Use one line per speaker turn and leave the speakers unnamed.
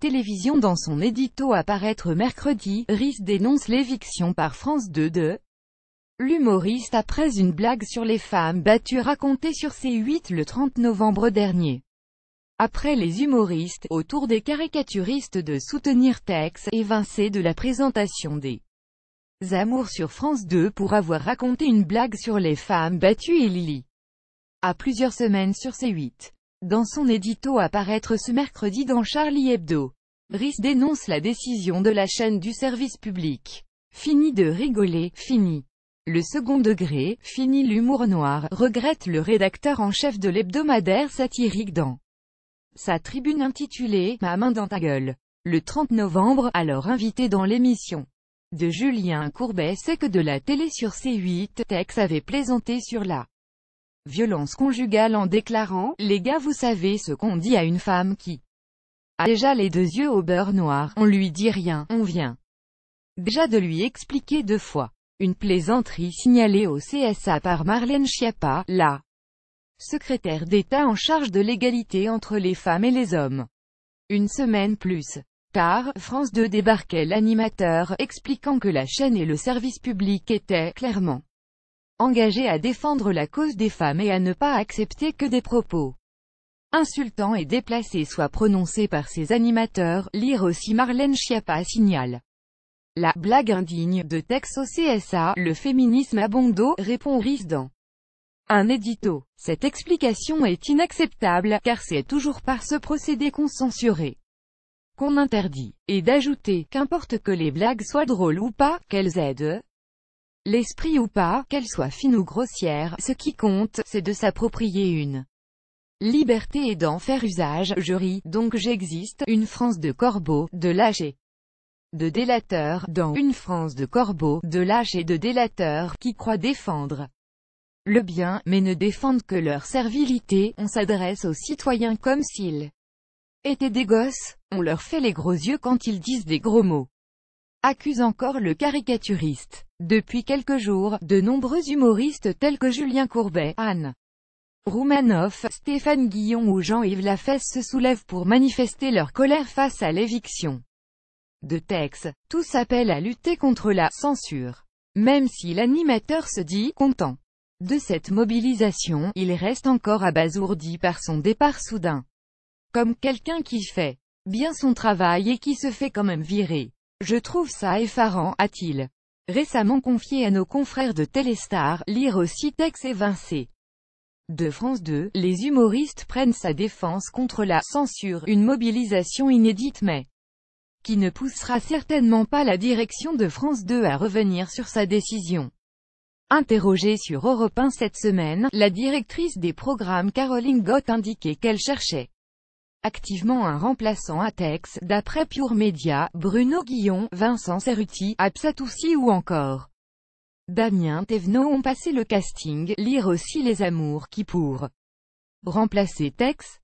Télévision dans son édito à paraître mercredi, Ris dénonce l'éviction par France 2 de l'humoriste après une blague sur les femmes battues racontée sur C8 le 30 novembre dernier. Après les humoristes, autour des caricaturistes de soutenir Tex, évincé de la présentation des amours sur France 2 pour avoir raconté une blague sur les femmes battues et Lily. À plusieurs semaines sur C8 dans son édito à paraître ce mercredi dans Charlie Hebdo. Brice dénonce la décision de la chaîne du service public. Fini de rigoler, fini. Le second degré, fini l'humour noir, regrette le rédacteur en chef de l'hebdomadaire satirique dans sa tribune intitulée « Ma main dans ta gueule ». Le 30 novembre, alors invité dans l'émission de Julien Courbet c'est que de la télé sur C8, Tex avait plaisanté sur la violence conjugale en déclarant « Les gars vous savez ce qu'on dit à une femme qui a déjà les deux yeux au beurre noir, on lui dit rien, on vient déjà de lui expliquer deux fois. » Une plaisanterie signalée au CSA par Marlène Schiappa, la secrétaire d'État en charge de l'égalité entre les femmes et les hommes. Une semaine plus tard, France 2 débarquait l'animateur, expliquant que la chaîne et le service public étaient « clairement engagé à défendre la cause des femmes et à ne pas accepter que des propos insultants et déplacés soient prononcés par ses animateurs, lire aussi Marlène Schiappa signale. La « blague indigne » de au CSA, le féminisme abondo, répond dans Un édito. Cette explication est inacceptable, car c'est toujours par ce procédé qu'on censurait qu'on interdit, et d'ajouter, qu'importe que les blagues soient drôles ou pas, qu'elles aident, l'esprit ou pas, qu'elle soit fine ou grossière, ce qui compte, c'est de s'approprier une liberté et d'en faire usage, je ris, donc j'existe, une France de corbeaux, de et de délateurs, dans une France de corbeaux, de lâches et de délateurs, qui croient défendre le bien, mais ne défendent que leur servilité, on s'adresse aux citoyens comme s'ils étaient des gosses, on leur fait les gros yeux quand ils disent des gros mots. Accuse encore le caricaturiste. Depuis quelques jours, de nombreux humoristes tels que Julien Courbet, Anne Roumanoff, Stéphane Guillon ou Jean-Yves Lafesse se soulèvent pour manifester leur colère face à l'éviction de Tex. Tous appellent à lutter contre la « censure ». Même si l'animateur se dit « content » de cette mobilisation, il reste encore abasourdi par son départ soudain. Comme quelqu'un qui fait bien son travail et qui se fait quand même virer. Je trouve ça effarant, a-t-il récemment confié à nos confrères de Téléstar, lire aussi et évincé. De France 2, les humoristes prennent sa défense contre la « censure », une mobilisation inédite mais qui ne poussera certainement pas la direction de France 2 à revenir sur sa décision. Interrogée sur Europe 1 cette semaine, la directrice des programmes Caroline Gott indiquait qu'elle cherchait activement un remplaçant à Tex, d'après Pure Media, Bruno Guillon, Vincent Cerruti, Absatoussi ou encore Damien Thévenot ont passé le casting, lire aussi les amours qui pour remplacer Tex,